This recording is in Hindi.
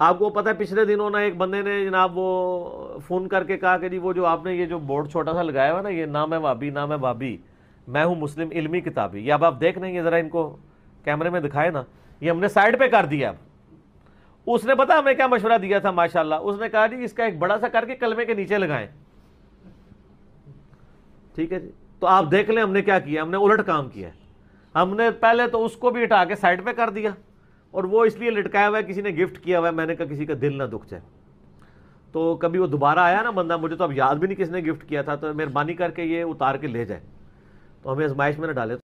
आपको पता है पिछले दिनों ना एक बंदे ने जनाब वो फ़ोन करके कहा कि जी वो जो आपने ये जो बोर्ड छोटा सा लगाया हुआ ना ये नाम है भाभी नाम है भाभी मैं हूँ मुस्लिम इलमी किताबी ये अब आप देख लेंगे ज़रा इनको कैमरे में दिखाए ना ये हमने साइड पर कर दिया अब उसने पता हमें क्या मशवरा दिया था माशाला उसने कहा जी इसका एक बड़ा सा करके कलमे के नीचे लगाएं ठीक है जी तो आप देख लें हमने क्या किया हमने उलट काम किया हमने पहले तो उसको भी हटा के साइड पे कर दिया और वो इसलिए लटकाया हुआ है किसी ने गिफ्ट किया हुआ है मैंने कहा किसी का दिल ना दुख जाए तो कभी वो दोबारा आया ना बंदा मुझे तो अब याद भी नहीं किसने गिफ्ट किया था तो मेहरबानी करके ये उतार के ले जाए तो हमें आजमाइश में ना डाले